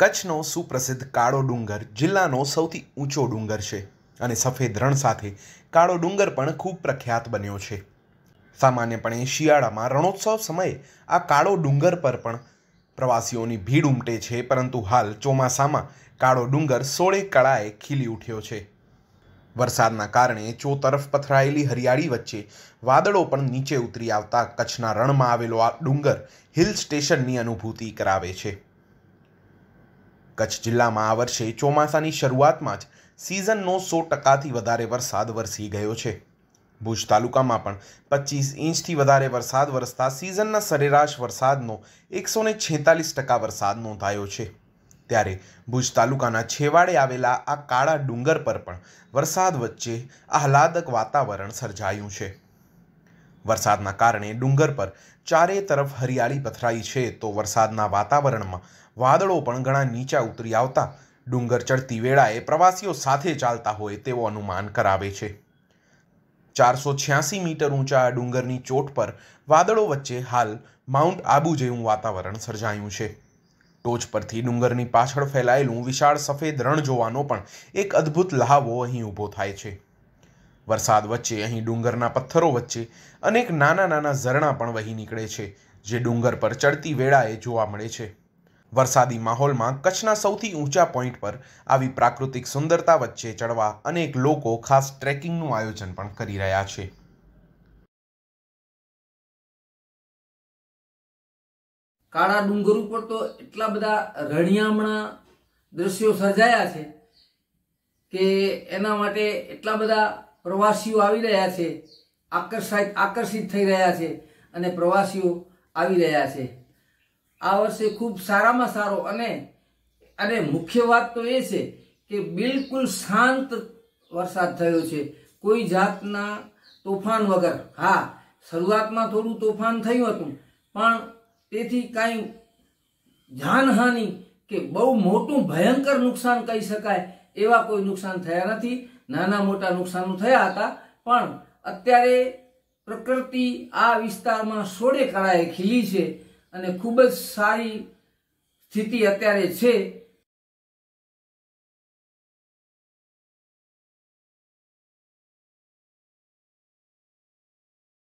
કચ્છનો સુપ્રસિદ્ધ કાળો ડુંગર જિલ્લાનો સૌથી ઊંચો ડુંગર છે અને સફેદ રણ સાથે કાળો ડુંગર પણ ખૂબ પ્રખ્યાત બન્યો છે સામાન્યપણે શિયાળામાં રણોત્સવ સમયે આ કાળો ડુંગર પર પણ પ્રવાસીઓની ભીડ ઉમટે છે પરંતુ હાલ ચોમાસામાં કાળો ડુંગર સોળે કળાએ ખીલી ઉઠ્યો છે વરસાદના કારણે ચોતરફ પથરાયેલી હરિયાળી વચ્ચે વાદળો પણ નીચે ઉતરી આવતા કચ્છના રણમાં આવેલો આ ડુંગર હિલ સ્ટેશનની અનુભૂતિ કરાવે છે કચ્છ જિલ્લામાં આ વર્ષે ચોમાસાની શરૂઆતમાં જ સિઝનનો સો ટકાથી વધારે વરસાદ વરસી ગયો છે ભુજ તાલુકામાં પણ પચીસ ઇંચથી વધારે વરસાદ વરસતા સિઝનના સરેરાશ વરસાદનો એકસો ને છેતાલીસ ટકા વરસાદ નોંધાયો છે ત્યારે ભુજ તાલુકાના છેવાડે આવેલા આ કાળા ડુંગર પર પણ વરસાદ વચ્ચે આહલાદક વાતાવરણ સર્જાયું છે વરસાદના કારણે ડુંગર પર ચારે તરફ હરિયાળી પથરાઈ છે તો વરસાદના વાતાવરણમાં વાદળો પણ ઘણા નીચા ઉતરી આવતા ડુંગર ચડતી વેળાએ પ્રવાસીઓ સાથે ચાલતા હોય તેવો અનુમાન કરાવે છે ચારસો છ્યાસી મીટર ઊંચા ડુંગરની ચોટ પર વાદળો વચ્ચે હાલ માઉન્ટ આબુ જેવું વાતાવરણ સર્જાયું છે ટોચ પરથી ડુંગરની પાછળ ફેલાયેલું વિશાળ સફેદ રણ જોવાનો પણ એક અદ્ભુત લહાવો અહીં ઊભો થાય છે વરસાદ વચ્ચે અહીં ડુંગરના પથ્થરો વચ્ચે અનેક નાના નાના ઝરણા પણ વહી નીકળે છે જે ડુંગર પર ચડતી વેળાએ જોવા મળે છે વરસાદી માહોલમાં કચ્છના સૌથી ઊંચા પોઈન્ટ પર આવી પ્રાકૃતિક સુંદરતા વચ્ચે ચડવા અનેક લોકો ખાસ ટ્રેકિંગનું આયોજન પણ કરી રહ્યા છે કાળા ડુંગર ઉપર તો એટલા બધા રણિયામણા દ્રશ્યો સર્જાયા છે કે એના માટે એટલા બધા પ્રવાસીઓ આવી રહ્યા છે આકર્ષાય આકર્ષિત થઈ રહ્યા છે અને પ્રવાસીઓ આવી રહ્યા છે આ વર્ષે ખૂબ સારામાં સારો અને અને મુખ્ય વાત તો એ છે કે બિલકુલ શાંત વરસાદ થયો છે કોઈ જાતના તોફાન વગર હા શરૂઆતમાં થોડું તોફાન થયું હતું પણ તેથી કાંઈ જાનહાનિ કે બહુ મોટું ભયંકર નુકસાન કહી શકાય એવા કોઈ નુકસાન થયા નથી નાના મોટા નુકસાનો થયા હતા પણ અત્યારે પ્રકૃતિ આ વિસ્તારમાં સોળે કળાએ ખીલી છે અને ખૂબ જ સારી સ્થિતિ અત્યારે છે